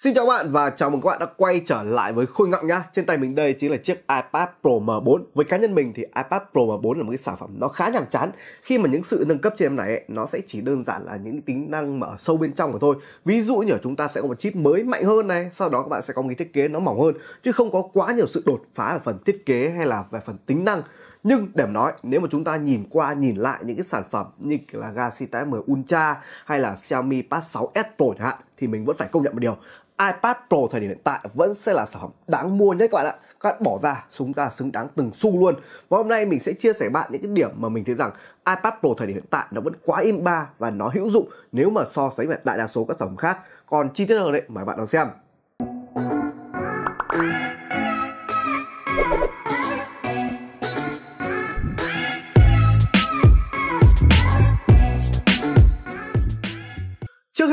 Xin chào các bạn và chào mừng các bạn đã quay trở lại với Khôi Ngọng nhá. Trên tay mình đây chính là chiếc iPad Pro M4. Với cá nhân mình thì iPad Pro M4 là một cái sản phẩm nó khá nhàm chán khi mà những sự nâng cấp trên em này ấy, nó sẽ chỉ đơn giản là những tính năng mà ở sâu bên trong mà thôi. Ví dụ như ở chúng ta sẽ có một chip mới mạnh hơn này, sau đó các bạn sẽ có một cái thiết kế nó mỏng hơn chứ không có quá nhiều sự đột phá ở phần thiết kế hay là về phần tính năng. Nhưng để mà nói, nếu mà chúng ta nhìn qua nhìn lại những cái sản phẩm như là Galaxy Tab 10 Ultra hay là Xiaomi Pad 6s Pro chẳng hạn thì mình vẫn phải công nhận một điều iPad Pro thời điểm hiện tại vẫn sẽ là sản phẩm đáng mua nhất các bạn ạ các bạn bỏ ra chúng ta xứng đáng từng xu luôn và hôm nay mình sẽ chia sẻ bạn những cái điểm mà mình thấy rằng iPad Pro thời điểm hiện tại nó vẫn quá im ba và nó hữu dụng nếu mà so sánh với đại đa số các sản phẩm khác còn chi tiết hơn đấy mời bạn đón xem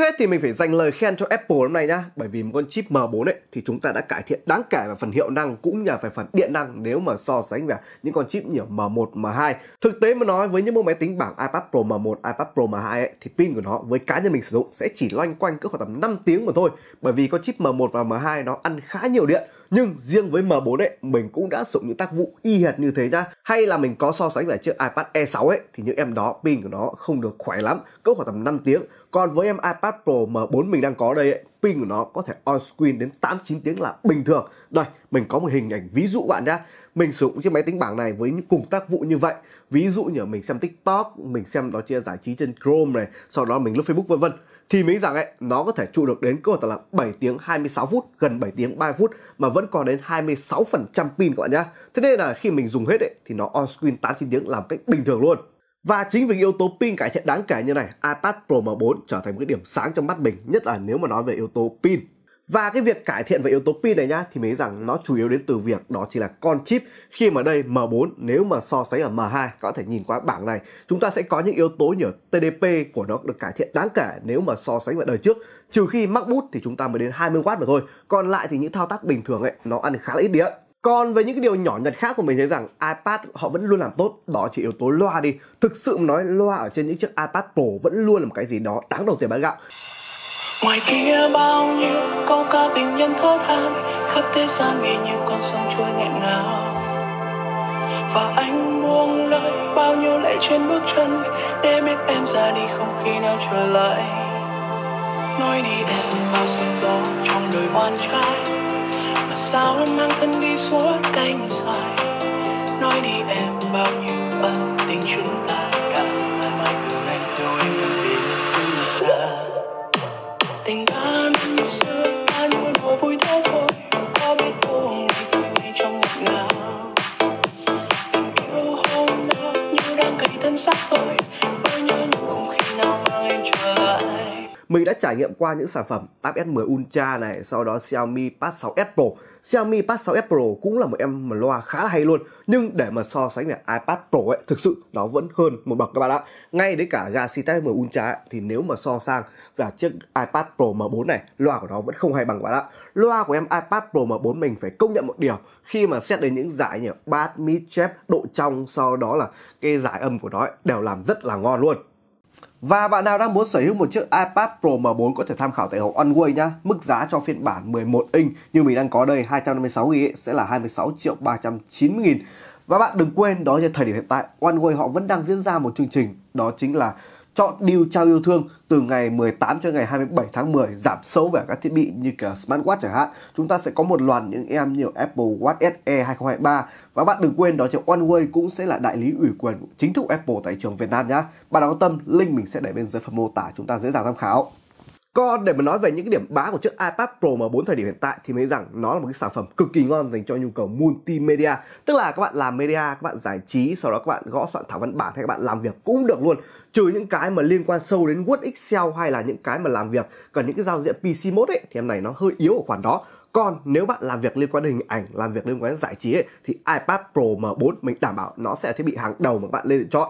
hết thì mình phải dành lời khen cho Apple hôm nay nhá Bởi vì một con chip M4 ấy thì chúng ta đã cải thiện đáng kể về phần hiệu năng cũng như là về phần điện năng nếu mà so sánh với những con chip nhiều M1, M2 Thực tế mà nói với những mẫu máy tính bảng iPad Pro M1, iPad Pro M2 ấy thì pin của nó với cá nhân mình sử dụng sẽ chỉ loanh quanh cỡ khoảng tầm 5 tiếng mà thôi Bởi vì con chip M1 và M2 nó ăn khá nhiều điện nhưng riêng với M4 ấy mình cũng đã sử dụng những tác vụ y hệt như thế nhá hay là mình có so sánh với chiếc iPad E6 ấy thì những em đó pin của nó không được khỏe lắm cỡ khoảng tầm 5 tiếng còn với em iPad Pro M4 mình đang có đây ấy, pin của nó có thể on screen đến 8 9 tiếng là bình thường đây mình có một hình ảnh ví dụ bạn nhá mình sử dụng chiếc máy tính bảng này với những cùng tác vụ như vậy ví dụ như mình xem tiktok mình xem đó chia giải trí trên chrome này sau đó mình lướt facebook vân vân thì mình rằng ấy nó có thể trụ được đến cơ hội là 7 tiếng 26 phút gần 7 tiếng 3 phút mà vẫn còn đến 26 phần trăm pin các bạn nhá thế nên là khi mình dùng hết ấy, thì nó on screen 8 9 tiếng làm cách bình thường luôn và chính vì yếu tố pin cải thiện đáng kể như này, iPad Pro M4 trở thành một cái điểm sáng trong mắt mình, nhất là nếu mà nói về yếu tố pin. Và cái việc cải thiện về yếu tố pin này nhá thì mình thấy rằng nó chủ yếu đến từ việc đó chỉ là con chip khi mà đây M4 nếu mà so sánh ở M2 có thể nhìn qua bảng này chúng ta sẽ có những yếu tố như TDP của nó được cải thiện đáng kể nếu mà so sánh với đời trước trừ khi mắc bút thì chúng ta mới đến 20W mà thôi còn lại thì những thao tác bình thường ấy nó ăn khá là ít điện còn về những cái điều nhỏ nhặt khác của mình thấy rằng iPad họ vẫn luôn làm tốt Đó chỉ yếu tố loa đi Thực sự nói loa ở trên những chiếc iPad Pro vẫn luôn là một cái gì đó đáng đầu tiền bán gạo ngoài kia bao nhiêu câu ca tình nhân thơ than khắp thế gian nghe như con sông trôi nghẹn ngào và anh buông lời bao nhiêu lệ trên bước chân để biết em ra đi không khi nào trở lại nói đi em bao sóng gió trong đời oan trai mà sao em mang thân đi suốt canh dài nói đi em bao nhiêu ân tình chúng ta now. mình đã trải nghiệm qua những sản phẩm Tab S10 Ultra này, sau đó Xiaomi Pad 6s Pro. Xiaomi Pad 6s Pro cũng là một em mà loa khá là hay luôn, nhưng để mà so sánh với iPad Pro ấy, thực sự nó vẫn hơn một bậc các bạn ạ. Ngay đến cả Galaxy Tab S10 Ultra ấy, thì nếu mà so sang cả chiếc iPad Pro M4 này, loa của nó vẫn không hay bằng các bạn ạ. Loa của em iPad Pro M4 mình phải công nhận một điều, khi mà xét đến những giải như Bass, Mid, Chef, độ trong, sau đó là cái giải âm của nó ấy, đều làm rất là ngon luôn và bạn nào đang muốn sở hữu một chiếc iPad Pro M4 có thể tham khảo tại hộp Oneway nhá. Mức giá cho phiên bản 11 inch như mình đang có đây 256 GB sẽ là 26 triệu 390 nghìn. Và bạn đừng quên đó là thời điểm hiện tại Oneway họ vẫn đang diễn ra một chương trình đó chính là chọn deal trao yêu thương từ ngày 18 cho ngày 27 tháng 10 giảm sâu về các thiết bị như kiểu smartwatch chẳng hạn. Chúng ta sẽ có một loạt những em như Apple Watch SE 2023 và bạn đừng quên đó chứ OneWay cũng sẽ là đại lý ủy quyền chính thức Apple tại trường Việt Nam nhá. Bạn nào quan tâm, link mình sẽ để bên dưới phần mô tả chúng ta dễ dàng tham khảo. Còn để mà nói về những cái điểm bá của chiếc iPad Pro M4 thời điểm hiện tại thì mới rằng nó là một cái sản phẩm cực kỳ ngon dành cho nhu cầu multimedia. Tức là các bạn làm media, các bạn giải trí, sau đó các bạn gõ soạn thảo văn bản hay các bạn làm việc cũng được luôn. Trừ những cái mà liên quan sâu đến Word, Excel hay là những cái mà làm việc cần những cái giao diện PC mode ấy thì em này nó hơi yếu ở khoản đó. Còn nếu bạn làm việc liên quan đến hình ảnh, làm việc liên quan đến giải trí ấy, thì iPad Pro M4 mình đảm bảo nó sẽ là thiết bị hàng đầu mà bạn lên để chọn.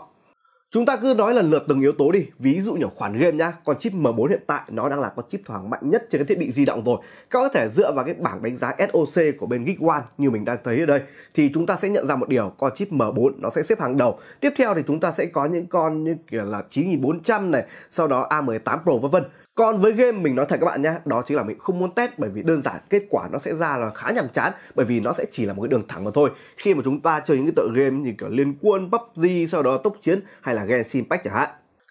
Chúng ta cứ nói lần lượt từng yếu tố đi Ví dụ như khoản game nhá Con chip M4 hiện tại nó đang là con chip thoáng mạnh nhất trên cái thiết bị di động rồi Các có thể dựa vào cái bảng đánh giá SOC của bên Geek One như mình đang thấy ở đây Thì chúng ta sẽ nhận ra một điều Con chip M4 nó sẽ xếp hàng đầu Tiếp theo thì chúng ta sẽ có những con như kiểu là 9400 này Sau đó A18 Pro vân vân còn với game mình nói thật các bạn nhé đó chính là mình không muốn test bởi vì đơn giản kết quả nó sẽ ra là khá nhàm chán bởi vì nó sẽ chỉ là một cái đường thẳng mà thôi khi mà chúng ta chơi những cái tựa game như kiểu liên quân PUBG sau đó tốc chiến hay là game Impact chẳng hạn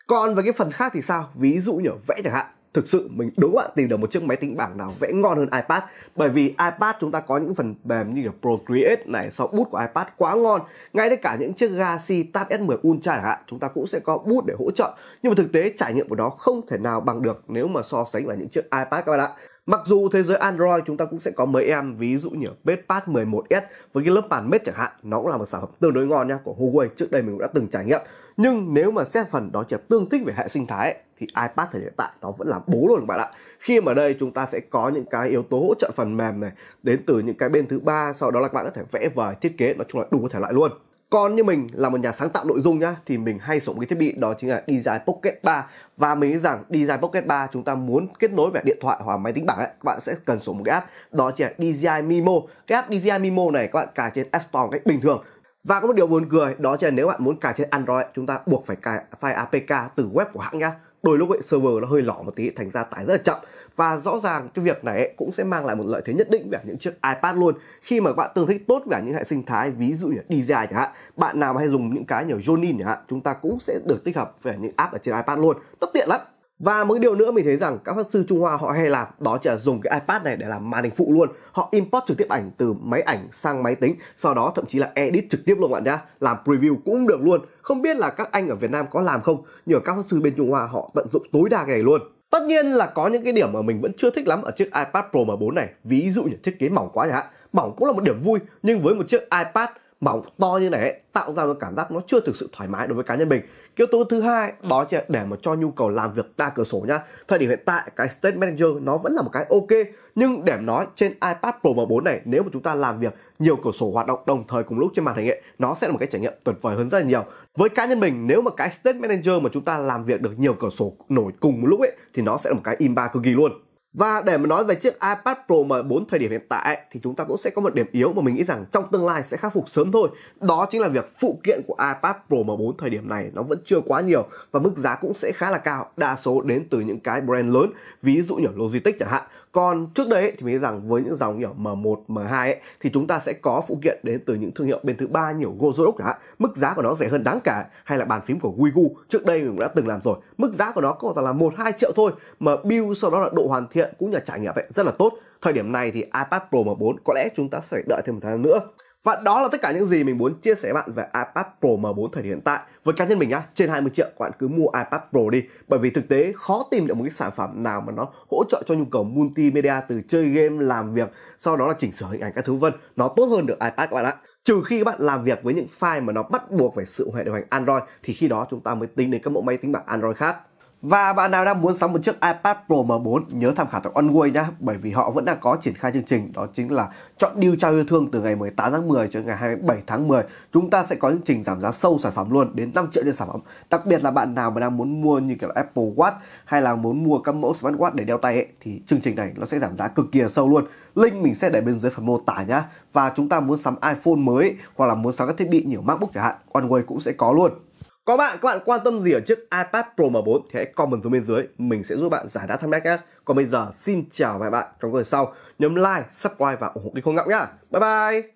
còn về cái phần khác thì sao ví dụ như vẽ chẳng hạn thực sự mình đố bạn tìm được một chiếc máy tính bảng nào vẽ ngon hơn iPad bởi vì iPad chúng ta có những phần mềm như là Procreate này sau bút của iPad quá ngon ngay đến cả những chiếc Galaxy Tab S10 Ultra chẳng hạn chúng ta cũng sẽ có bút để hỗ trợ nhưng mà thực tế trải nghiệm của nó không thể nào bằng được nếu mà so sánh với những chiếc iPad các bạn ạ Mặc dù thế giới Android chúng ta cũng sẽ có mấy em ví dụ như PatePad 11S với cái lớp màn mết chẳng hạn, nó cũng là một sản phẩm tương đối ngon nha của Huawei trước đây mình cũng đã từng trải nghiệm. Nhưng nếu mà xét phần đó chỉ tương thích về hệ sinh thái ấy, thì iPad thời hiện tại nó vẫn là bố luôn các bạn ạ. Khi mà đây chúng ta sẽ có những cái yếu tố hỗ trợ phần mềm này đến từ những cái bên thứ ba, sau đó là các bạn có thể vẽ và thiết kế, nói chung là đủ thể loại luôn còn như mình là một nhà sáng tạo nội dung nhá thì mình hay sử dụng cái thiết bị đó chính là DJI Pocket 3 và mình nghĩ rằng DJI Pocket 3 chúng ta muốn kết nối về điện thoại hoặc máy tính bảng ấy, các bạn sẽ cần sử dụng một cái app đó chính là DJI Mimo cái app DJI Mimo này các bạn cài trên App Store một cách bình thường và có một điều buồn cười đó chính là nếu bạn muốn cài trên Android chúng ta buộc phải cài file APK từ web của hãng nhá đôi lúc ấy server nó hơi lỏ một tí thành ra tải rất là chậm và rõ ràng cái việc này cũng sẽ mang lại một lợi thế nhất định về những chiếc iPad luôn khi mà các bạn tương thích tốt về những hệ sinh thái ví dụ như DJI chẳng hạn bạn nào mà hay dùng những cái như Jonin chẳng hạn chúng ta cũng sẽ được tích hợp về những app ở trên iPad luôn rất tiện lắm và một điều nữa mình thấy rằng các pháp sư Trung Hoa họ hay làm đó chỉ là dùng cái iPad này để làm màn hình phụ luôn. Họ import trực tiếp ảnh từ máy ảnh sang máy tính, sau đó thậm chí là edit trực tiếp luôn bạn nhá, làm preview cũng được luôn. Không biết là các anh ở Việt Nam có làm không, nhưng mà các pháp sư bên Trung Hoa họ tận dụng tối đa cái này luôn. Tất nhiên là có những cái điểm mà mình vẫn chưa thích lắm ở chiếc iPad Pro M4 này Ví dụ như thiết kế mỏng quá chẳng hạn Mỏng cũng là một điểm vui nhưng với một chiếc iPad mỏng to như này tạo ra một cảm giác nó chưa thực sự thoải mái đối với cá nhân mình yếu tố thứ hai ừ. đó là để mà cho nhu cầu làm việc đa cửa sổ nhá thời điểm hiện tại cái state manager nó vẫn là một cái ok nhưng để nói trên ipad pro m 4 này nếu mà chúng ta làm việc nhiều cửa sổ hoạt động đồng thời cùng lúc trên màn hình ấy, nó sẽ là một cái trải nghiệm tuyệt vời hơn rất là nhiều với cá nhân mình nếu mà cái state manager mà chúng ta làm việc được nhiều cửa sổ nổi cùng một lúc ấy thì nó sẽ là một cái im ba cực kỳ luôn và để mà nói về chiếc iPad Pro M4 thời điểm hiện tại ấy, thì chúng ta cũng sẽ có một điểm yếu mà mình nghĩ rằng trong tương lai sẽ khắc phục sớm thôi. Đó chính là việc phụ kiện của iPad Pro M4 thời điểm này nó vẫn chưa quá nhiều và mức giá cũng sẽ khá là cao, đa số đến từ những cái brand lớn, ví dụ như Logitech chẳng hạn. Còn trước đây thì mình thấy rằng với những dòng kiểu M1, M2 ấy, thì chúng ta sẽ có phụ kiện đến từ những thương hiệu bên thứ ba nhiều Gozorok cả. Mức giá của nó rẻ hơn đáng cả hay là bàn phím của Wigu trước đây mình cũng đã từng làm rồi. Mức giá của nó có thể là một hai triệu thôi mà build sau đó là độ hoàn thiện cũng như là trải nghiệm ấy rất là tốt. Thời điểm này thì iPad Pro M4 có lẽ chúng ta sẽ đợi thêm một tháng nữa. Và đó là tất cả những gì mình muốn chia sẻ bạn về iPad Pro M4 thời điểm hiện tại. Với cá nhân mình á trên 20 triệu các bạn cứ mua iPad Pro đi bởi vì thực tế khó tìm được một cái sản phẩm nào mà nó hỗ trợ cho nhu cầu multimedia từ chơi game, làm việc, sau đó là chỉnh sửa hình ảnh các thứ vân. Nó tốt hơn được iPad các bạn ạ trừ khi các bạn làm việc với những file mà nó bắt buộc phải sự hệ điều hành Android thì khi đó chúng ta mới tính đến các mẫu máy tính bảng Android khác. Và bạn nào đang muốn sắm một chiếc iPad Pro M4 nhớ tham khảo tại OnWay nhé bởi vì họ vẫn đang có triển khai chương trình đó chính là chọn deal trao yêu thương từ ngày 18 tháng 10 cho ngày 27 tháng 10 chúng ta sẽ có chương trình giảm giá sâu sản phẩm luôn đến 5 triệu trên sản phẩm đặc biệt là bạn nào mà đang muốn mua như kiểu Apple Watch hay là muốn mua các mẫu smartwatch để đeo tay ấy, thì chương trình này nó sẽ giảm giá cực kỳ sâu luôn link mình sẽ để bên dưới phần mô tả nhá và chúng ta muốn sắm iPhone mới hoặc là muốn sắm các thiết bị nhiều MacBook chẳng hạn OnWay cũng sẽ có luôn có bạn các bạn quan tâm gì ở chiếc iPad Pro M4 thì hãy comment xuống bên dưới, mình sẽ giúp bạn giải đáp thắc mắc nhé. Còn bây giờ xin chào và hẹn bạn trong cơ hội sau. Nhấn like, subscribe và ủng hộ kênh không ngọng nhá. Bye bye.